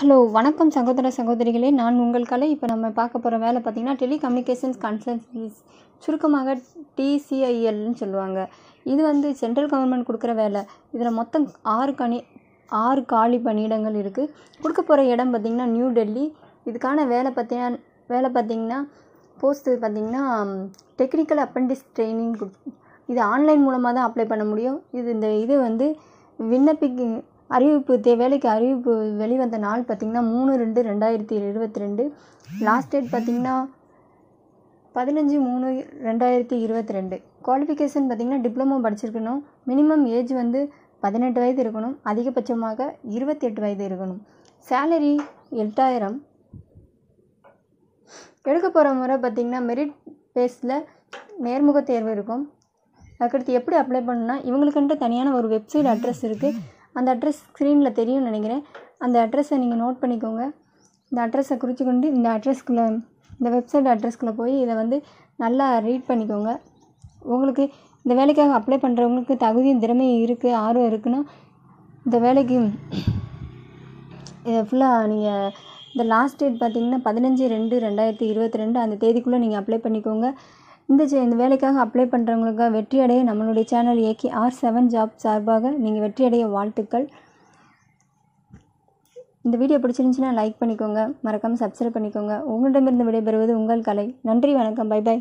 hello வணக்கம் சகோதர சகோதரிகளே நான் உங்கள் கலை இப்போ நம்ம பார்க்க போகிற வேலை பார்த்திங்கன்னா டெலிகம்யூனிகேஷன்ஸ் கன்சல்டன்ஸ் சுருக்கமாக டிசிஐஎல்னு சொல்லுவாங்க இது வந்து சென்ட்ரல் கவர்மெண்ட் கொடுக்குற வேலை இதில் மொத்தம் ஆறு கணி ஆறு காலி பணியிடங்கள் இருக்குது கொடுக்க போகிற இடம் பார்த்திங்கன்னா நியூ டெல்லி இதுக்கான வேலை பார்த்தீங்கன்னா வேலை பார்த்திங்கன்னா போஸ்ட்டு பார்த்திங்கன்னா டெக்னிக்கல் அப்பண்டிஸ் ட்ரைனிங் இது ஆன்லைன் மூலமாக தான் அப்ளை பண்ண முடியும் இது இந்த இது வந்து விண்ணப்பிக்க அறிவிப்பு தே வேலைக்கு அறிவிப்பு வெளிவந்த நாள் பார்த்திங்கன்னா மூணு ரெண்டு ரெண்டாயிரத்தி இருபத்தி ரெண்டு லாஸ்ட் டேட் பார்த்திங்கன்னா பதினஞ்சு மூணு ரெண்டாயிரத்தி இருபத்தி ரெண்டு குவாலிஃபிகேஷன் பார்த்திங்கன்னா டிப்ளமோ படிச்சிருக்கணும் மினிமம் ஏஜ் வந்து பதினெட்டு வயது இருக்கணும் அதிகபட்சமாக இருபத்தி எட்டு வயது இருக்கணும் சேலரி எட்டாயிரம் எடுக்க போகிற முறை பார்த்திங்கன்னா மெரிட் பேஸில் நேர்முக தேர்வு இருக்கும் அதுக்கடுத்து எப்படி அப்ளை பண்ணுன்னா இவங்களுக்குன்ட்டு தனியான ஒரு வெப்சைட் அட்ரஸ் இருக்குது அந்த அட்ரஸ் ஸ்க்ரீனில் தெரியும்னு நினைக்கிறேன் அந்த அட்ரஸை நீங்கள் நோட் பண்ணிக்கோங்க இந்த அட்ரஸை குறித்து கொண்டு இந்த அட்ரஸ்க்குள்ளே இந்த வெப்சைட் அட்ரஸ்க்குள்ளே போய் இதை வந்து நல்லா ரீட் பண்ணிக்கோங்க உங்களுக்கு இந்த வேலைக்காக அப்ளை பண்ணுறவங்களுக்கு தகுதியும் திறமையும் இருக்குது ஆர்வம் இருக்குன்னா இந்த வேலைக்கு இதை ஃபுல்லாக நீங்கள் இந்த லாஸ்ட் டேட் பார்த்தீங்கன்னா பதினஞ்சு ரெண்டு ரெண்டாயிரத்தி இருபத்தி ரெண்டு அந்த தேதிக்குள்ளே நீங்கள் அப்ளை பண்ணிக்கோங்க இந்த இந்த வேலைக்காக அப்ளை வெற்றி வெற்றியடைய நம்மளுடைய channel A K R seven job சார்பாக நீங்கள் வெற்றியடைய வாழ்த்துக்கள் இந்த வீடியோ பிடிச்சிருந்துச்சுன்னா லைக் பண்ணிக்கோங்க மறக்காமல் சப்ஸ்கிரைப் பண்ணிக்கோங்க உங்களிடமிருந்து விடைபெறுவது உங்கள் கலை நன்றி வணக்கம் பை பை